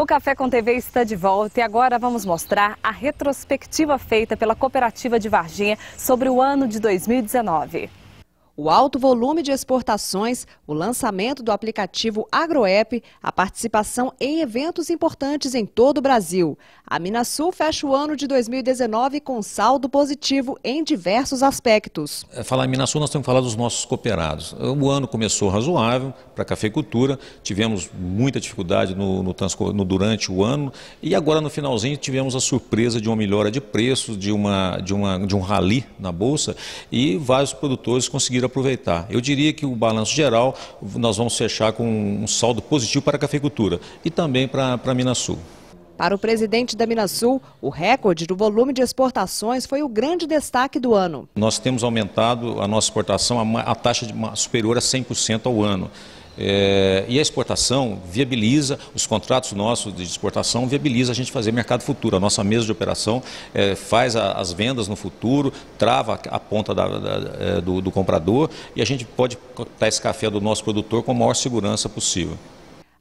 O Café com TV está de volta e agora vamos mostrar a retrospectiva feita pela Cooperativa de Varginha sobre o ano de 2019 o alto volume de exportações, o lançamento do aplicativo Agroep, a participação em eventos importantes em todo o Brasil. A Minasul fecha o ano de 2019 com saldo positivo em diversos aspectos. É, falar em Minasul, nós temos que falar dos nossos cooperados. O ano começou razoável para a cafeicultura, tivemos muita dificuldade no, no, no, durante o ano e agora no finalzinho tivemos a surpresa de uma melhora de preços, de, uma, de, uma, de um rali na Bolsa e vários produtores conseguiram aproveitar. Eu diria que o balanço geral nós vamos fechar com um saldo positivo para a cafeicultura e também para, para a Minasul. Para o presidente da Minasul, o recorde do volume de exportações foi o grande destaque do ano. Nós temos aumentado a nossa exportação a, a taxa de, superior a 100% ao ano. É, e a exportação viabiliza, os contratos nossos de exportação viabiliza a gente fazer mercado futuro. A nossa mesa de operação é, faz a, as vendas no futuro, trava a ponta da, da, é, do, do comprador e a gente pode cortar esse café do nosso produtor com a maior segurança possível.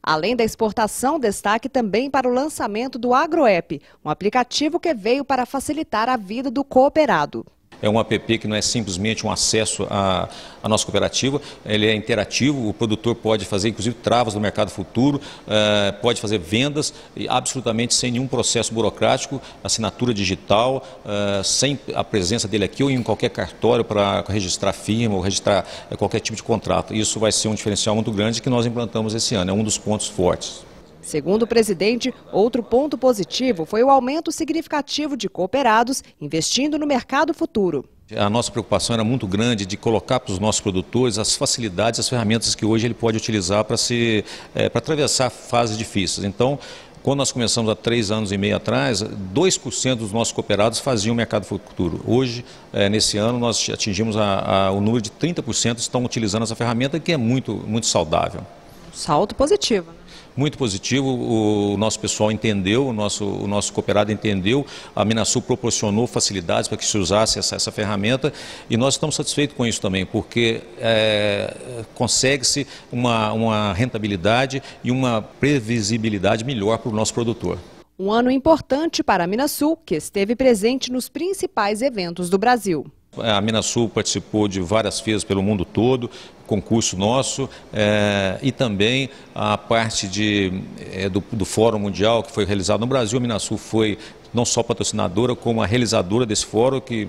Além da exportação, destaque também para o lançamento do AgroApp, um aplicativo que veio para facilitar a vida do cooperado. É um app que não é simplesmente um acesso à, à nossa cooperativa, ele é interativo, o produtor pode fazer, inclusive, travas no mercado futuro, eh, pode fazer vendas, absolutamente sem nenhum processo burocrático, assinatura digital, eh, sem a presença dele aqui ou em qualquer cartório para registrar firma ou registrar eh, qualquer tipo de contrato. Isso vai ser um diferencial muito grande que nós implantamos esse ano, é um dos pontos fortes. Segundo o presidente, outro ponto positivo foi o aumento significativo de cooperados investindo no mercado futuro. A nossa preocupação era muito grande de colocar para os nossos produtores as facilidades, as ferramentas que hoje ele pode utilizar para, se, é, para atravessar fases difíceis. Então, quando nós começamos há três anos e meio atrás, 2% dos nossos cooperados faziam mercado futuro. Hoje, é, nesse ano, nós atingimos a, a, o número de 30% estão utilizando essa ferramenta, que é muito, muito saudável. Um salto positivo. Né? muito positivo. O nosso pessoal entendeu, o nosso, o nosso cooperado entendeu. A Minasul proporcionou facilidades para que se usasse essa, essa ferramenta e nós estamos satisfeitos com isso também, porque é, consegue-se uma, uma rentabilidade e uma previsibilidade melhor para o nosso produtor. Um ano importante para a Minasul, que esteve presente nos principais eventos do Brasil a Minasul participou de várias feiras pelo mundo todo, concurso nosso, eh, e também a parte de, eh, do, do, Fórum Mundial que foi realizado no Brasil. A Minasul foi não só patrocinadora, como a realizadora desse fórum, que,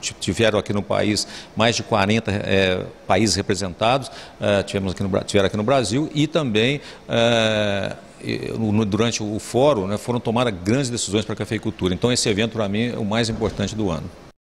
que tiveram aqui no país mais de 40 é, eh, países representados, é, tivemos aqui no, tiveram aqui no Brasil, e também é, durante o fórum né, foram tomadas grandes decisões para a cafeicultura. Então esse evento, para mim, é o mais importante do ano.